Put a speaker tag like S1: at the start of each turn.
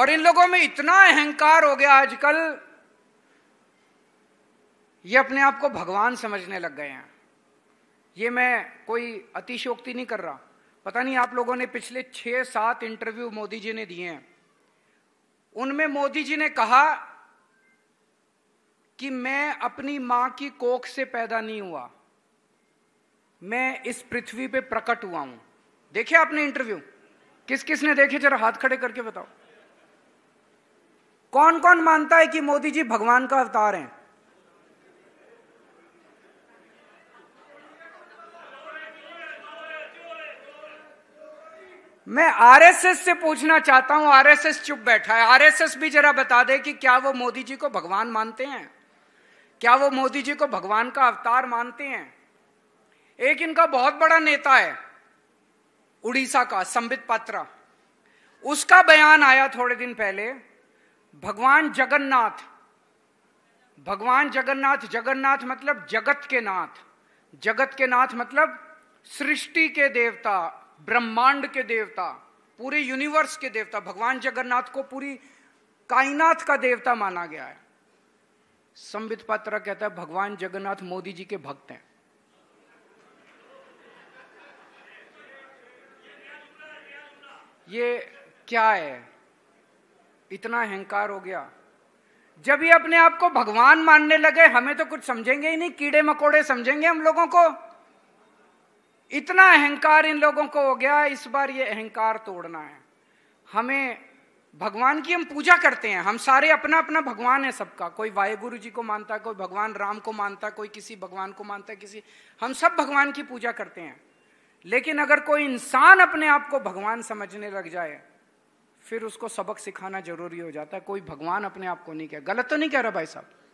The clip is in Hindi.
S1: और इन लोगों में इतना अहंकार हो गया आजकल ये अपने आप को भगवान समझने लग गए हैं ये मैं कोई अतिशोक्ति नहीं कर रहा पता नहीं आप लोगों ने पिछले छह सात इंटरव्यू मोदी जी ने दिए हैं उनमें मोदी जी ने कहा कि मैं अपनी मां की कोख से पैदा नहीं हुआ मैं इस पृथ्वी पे प्रकट हुआ हूं देखे आपने इंटरव्यू किस किस ने देखे जरा हाथ खड़े करके बताओ कौन कौन मानता है कि मोदी जी भगवान का अवतार हैं मैं आरएसएस से पूछना चाहता हूं आरएसएस चुप बैठा है आरएसएस भी जरा बता दे कि क्या वो मोदी जी को भगवान मानते हैं क्या वो मोदी जी को भगवान का अवतार मानते हैं एक इनका बहुत बड़ा नेता है उड़ीसा का संबित पात्रा उसका बयान आया थोड़े दिन पहले भगवान जगन्नाथ भगवान जगन्नाथ जगन्नाथ मतलब जगत के नाथ जगत के नाथ मतलब सृष्टि के देवता ब्रह्मांड के देवता पूरे यूनिवर्स के देवता भगवान जगन्नाथ को पूरी कायनात का देवता माना गया है संबित पात्रा कहता है भगवान जगन्नाथ मोदी जी के भक्त हैं ये क्या है इतना अहंकार हो गया जब ये अपने आप को भगवान मानने लगे हमें तो कुछ समझेंगे ही नहीं कीड़े मकोड़े समझेंगे हम लोगों को इतना अहंकार इन लोगों को हो गया इस बार ये अहंकार तोड़ना है हमें भगवान की हम पूजा करते हैं हम सारे अपना अपना भगवान है सबका कोई वायुगुरु जी को मानता है कोई भगवान राम को मानता है कोई किसी भगवान को मानता है किसी हम सब भगवान की पूजा करते हैं लेकिन अगर कोई इंसान अपने आप को भगवान समझने लग जाए फिर उसको सबक सिखाना जरूरी हो जाता है कोई भगवान अपने आप को नहीं कह गलत तो नहीं कह रहा भाई साहब